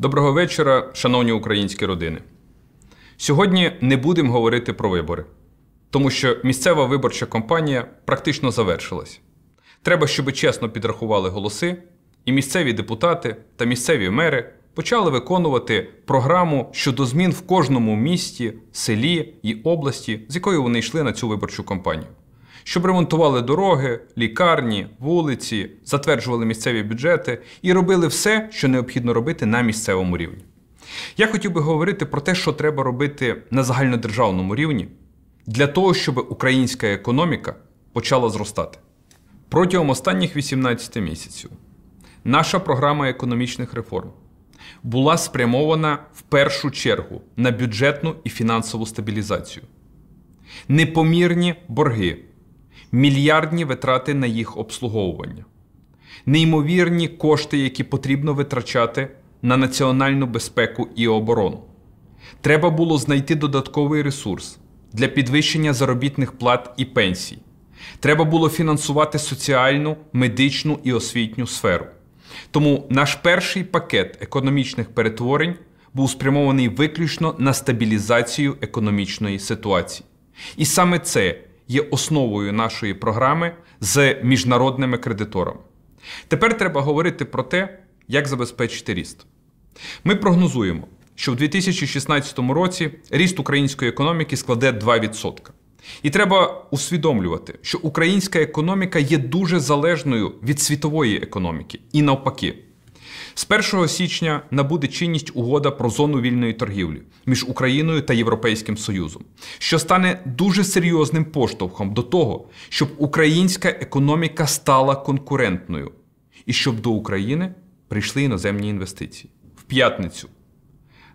Доброго вечора, шановні українські родини. Сьогодні не будемо говорити про вибори, тому що місцева виборча кампанія практично завершилась. Треба, щоб чесно підрахували голоси, і місцеві депутати та місцеві мери почали виконувати програму щодо змін в кожному місті, селі і області, з якої вони йшли на цю виборчу кампанію щоб ремонтували дороги, лікарні, вулиці, затверджували місцеві бюджети і робили все, що необхідно робити на місцевому рівні. Я хотів би говорити про те, що треба робити на загальнодержавному рівні для того, щоб українська економіка почала зростати. Протягом останніх 18 місяців наша програма економічних реформ була спрямована в першу чергу на бюджетну і фінансову стабілізацію. Непомірні борги мільярдні витрати на їх обслуговування, неймовірні кошти, які потрібно витрачати на національну безпеку і оборону. Треба було знайти додатковий ресурс для підвищення заробітних плат і пенсій. Треба було фінансувати соціальну, медичну і освітню сферу. Тому наш перший пакет економічних перетворень був спрямований виключно на стабілізацію економічної ситуації. І саме це є основою нашої програми з міжнародними кредиторами. Тепер треба говорити про те, як забезпечити ріст. Ми прогнозуємо, що в 2016 році ріст української економіки складе 2%. І треба усвідомлювати, що українська економіка є дуже залежною від світової економіки і навпаки. З 1 січня набуде чинність угода про зону вільної торгівлі між Україною та Європейським Союзом, що стане дуже серйозним поштовхом до того, щоб українська економіка стала конкурентною і щоб до України прийшли іноземні інвестиції. В п'ятницю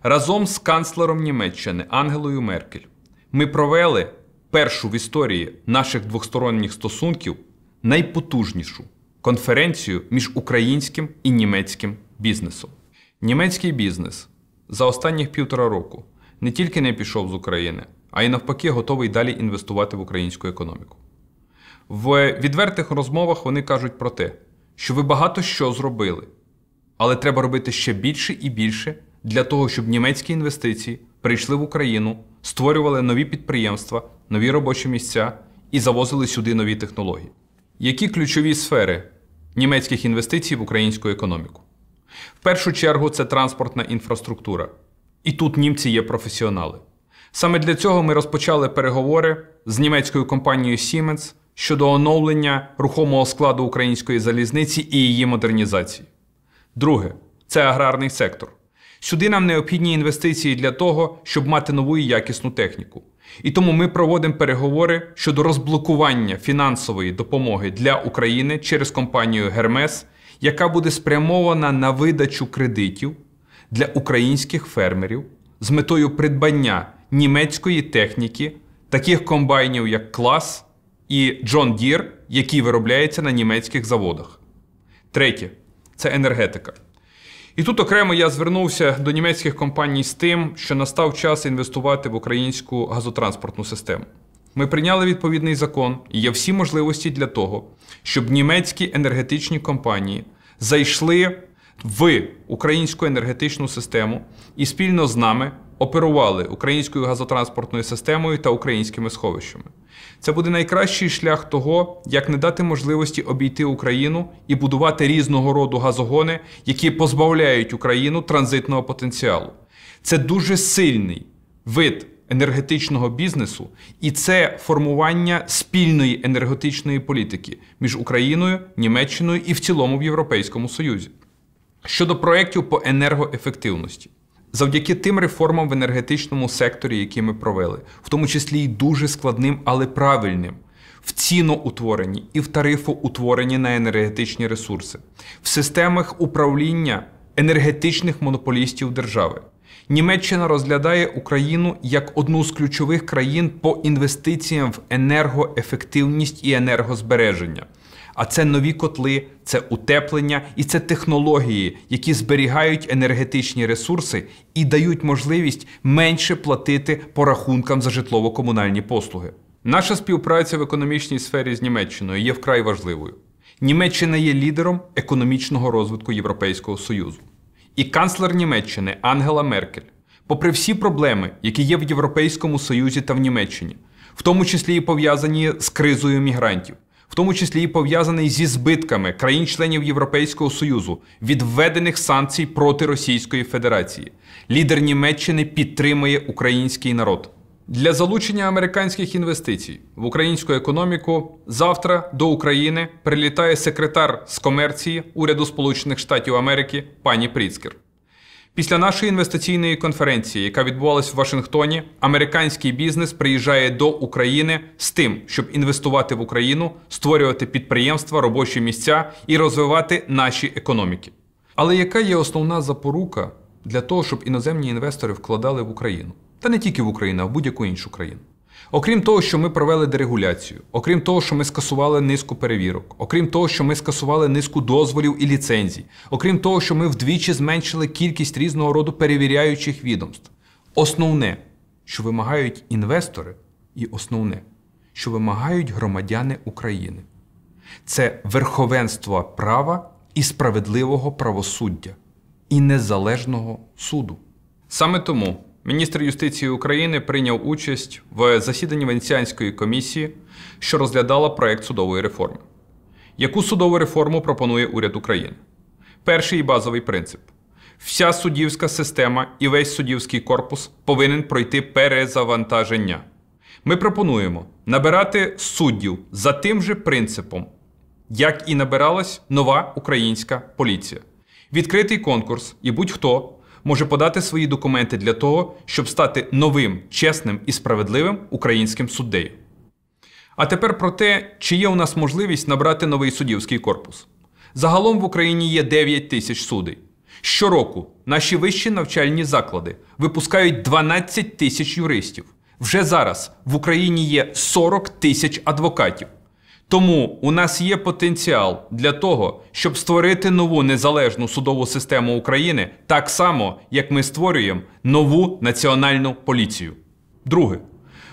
разом з канцлером Німеччини Ангелою Меркель ми провели першу в історії наших двосторонніх стосунків найпотужнішу конференцію між українським і німецьким бізнесом. Німецький бізнес за останніх півтора року не тільки не пішов з України, а й навпаки, готовий далі інвестувати в українську економіку. В відвертих розмовах вони кажуть про те, що ви багато що зробили, але треба робити ще більше і більше для того, щоб німецькі інвестиції прийшли в Україну, створювали нові підприємства, нові робочі місця і завозили сюди нові технології. Які ключові сфери німецьких інвестицій в українську економіку. В першу чергу це транспортна інфраструктура. І тут німці є професіонали. Саме для цього ми розпочали переговори з німецькою компанією Siemens щодо оновлення рухомого складу української залізниці і її модернізації. Друге, це аграрний сектор. Сюди нам необхідні інвестиції для того, щоб мати нову і якісну техніку. І тому ми проводимо переговори щодо розблокування фінансової допомоги для України через компанію Гермес, яка буде спрямована на видачу кредитів для українських фермерів з метою придбання німецької техніки, таких комбайнів як Клас і Джон Дір, які виробляються на німецьких заводах. Третє це енергетика. І тут окремо я звернувся до німецьких компаній з тим, що настав час інвестувати в українську газотранспортну систему. Ми прийняли відповідний закон, і є всі можливості для того, щоб німецькі енергетичні компанії зайшли в українську енергетичну систему і спільно з нами оперували українською газотранспортною системою та українськими сховищами. Це буде найкращий шлях того, як не дати можливості обійти Україну і будувати різного роду газогони, які позбавляють Україну транзитного потенціалу. Це дуже сильний вид. Енергетичного бізнесу і це формування спільної енергетичної політики між Україною, Німеччиною і в цілому в Європейському Союзі щодо проєктів по енергоефективності завдяки тим реформам в енергетичному секторі, які ми провели, в тому числі й дуже складним, але правильним. В ціноутворенні і в тарифоутворенні на енергетичні ресурси, в системах управління енергетичних монополістів держави. Німеччина розглядає Україну як одну з ключових країн по інвестиціям в енергоефективність і енергозбереження. А це нові котли, це утеплення і це технології, які зберігають енергетичні ресурси і дають можливість менше платити по рахункам за житлово-комунальні послуги. Наша співпраця в економічній сфері з Німеччиною є вкрай важливою. Німеччина є лідером економічного розвитку Європейського Союзу. І канцлер Німеччини Ангела Меркель, попри всі проблеми, які є в Європейському Союзі та в Німеччині, в тому числі і пов'язані з кризою мігрантів, в тому числі і пов'язаний зі збитками країн-членів Європейського союзу від введених санкцій проти Російської Федерації. Лідер Німеччини підтримує український народ. Для залучення американських інвестицій в українську економіку завтра до України прилітає секретар з комерції уряду Сполучених Штатів Америки пані Пріцкер. Після нашої інвестиційної конференції, яка відбувалась в Вашингтоні, американський бізнес приїжджає до України з тим, щоб інвестувати в Україну, створювати підприємства, робочі місця і розвивати наші економіки. Але яка є основна запорука для того, щоб іноземні інвестори вкладали в Україну? Та не тільки в Україну, а в будь-яку іншу країну. Окрім того, що ми провели дерегуляцію, окрім того, що ми скасували низку перевірок, окрім того, що ми скасували низку дозволів і ліцензій, окрім того, що ми вдвічі зменшили кількість різного роду перевіряючих відомств. Основне, що вимагають інвестори, і основне, що вимагають громадяни України, це верховенство права і справедливого правосуддя і незалежного суду. Саме тому. Міністр юстиції України прийняв участь в засіданні Венеціанської комісії, що розглядала проект судової реформи. Яку судову реформу пропонує уряд України? Перший і базовий принцип: вся суддівська система і весь суддівський корпус повинен пройти перезавантаження. Ми пропонуємо набирати суддів за тим же принципом, як і набиралась нова українська поліція. Відкритий конкурс, і будь-хто може подати свої документи для того, щоб стати новим, чесним і справедливим українським суддею. А тепер про те, чи є у нас можливість набрати новий суддівський корпус. Загалом в Україні є 9 тисяч судей. Щороку наші вищі навчальні заклади випускають 12 тисяч юристів. Вже зараз в Україні є 40 тисяч адвокатів. Тому у нас є потенціал для того, щоб створити нову незалежну судову систему України так само, як ми створюємо нову національну поліцію. Друге,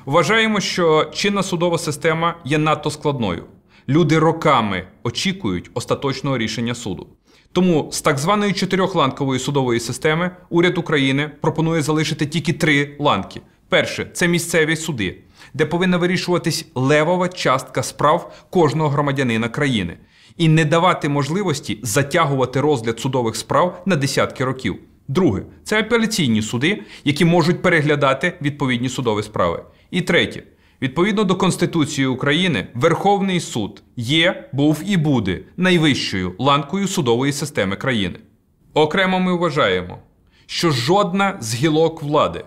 вважаємо, що чинна судова система є надто складною. Люди роками очікують остаточного рішення суду. Тому з так званої чотирьохланкової судової системи уряд України пропонує залишити тільки три ланки: перше це місцеві суди де повинна вирішуватись левова частка справ кожного громадянина країни, і не давати можливості затягувати розгляд судових справ на десятки років. Друге це апеляційні суди, які можуть переглядати відповідні судові справи. І третє. Відповідно до Конституції України, Верховний суд є, був і буде найвищою ланкою судової системи країни. Окремо ми вважаємо, що жодна з гілок влади,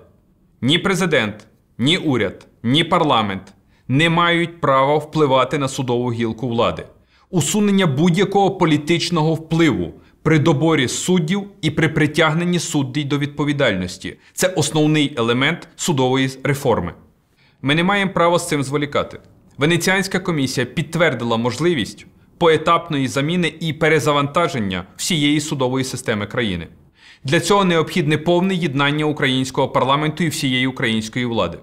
ні президент, ні уряд ні парламент не мають права впливати на судову гілку влади. Усунення будь-якого політичного впливу при доборі суддів і при притягненні суддів до відповідальності це основний елемент судової реформи. Ми не маємо права з цим зволікати. Венеціанська комісія підтвердила можливість поетапної заміни і перезавантаження всієї судової системи країни. Для цього необхідне повне єднання українського парламенту і всієї української влади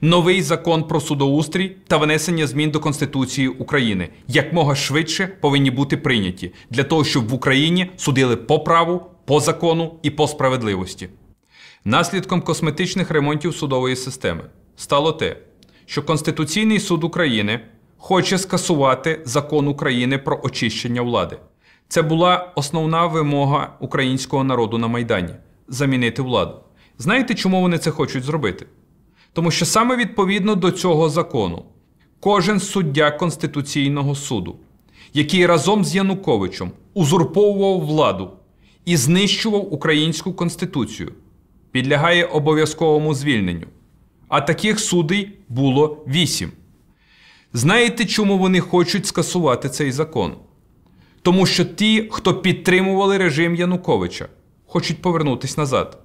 новий закон про судоустрій та внесення змін до Конституції України якмога швидше повинні бути прийняті для того, щоб в Україні судили по праву, по закону і по справедливості. Наслідком косметичних ремонтів судової системи стало те, що Конституційний суд України хоче скасувати закон України про очищення влади. Це була основна вимога українського народу на Майдані замінити владу. Знаєте, чому вони це хочуть зробити? Тому що саме відповідно до цього закону кожен суддя Конституційного суду, який разом з Януковичем узурповував владу і знищував українську конституцію, підлягає обов'язковому звільненню. А таких судей було вісім. Знаєте, чому вони хочуть скасувати цей закон? Тому що ті, хто підтримували режим Януковича, хочуть повернутися назад.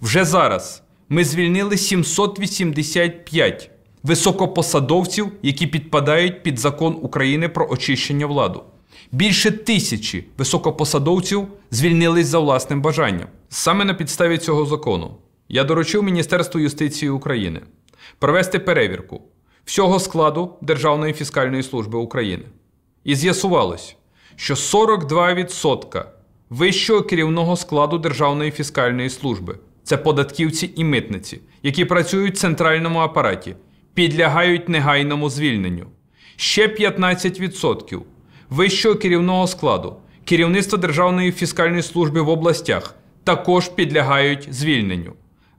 Вже зараз ми звільнили 785 високопосадовців, які підпадають під закон України про очищення владу. Більше тисячі високопосадовців звільнились за власним бажанням. Саме на підставі цього закону я доручив Міністерству юстиції України провести перевірку всього складу Державної фіскальної служби України. І з'ясувалось, що 42% вищого керівного складу Державної фіскальної служби це податківці і митниці, які працюють в центральному апараті, підлягають негайному звільненню. Ще 15% вищого керівного складу, керівництва Державної фіскальної служби в областях також підлягають звільненню.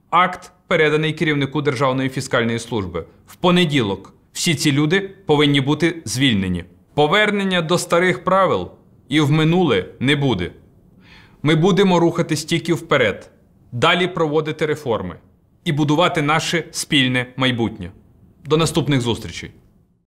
Акт переданий керівнику Державної фіскальної служби в понеділок. Всі ці люди повинні бути звільнені. Повернення до старих правил і в минуле не буде. Ми будемо рухатись тільки вперед далі проводити реформи і будувати наше спільне майбутнє. До наступних зустрічей!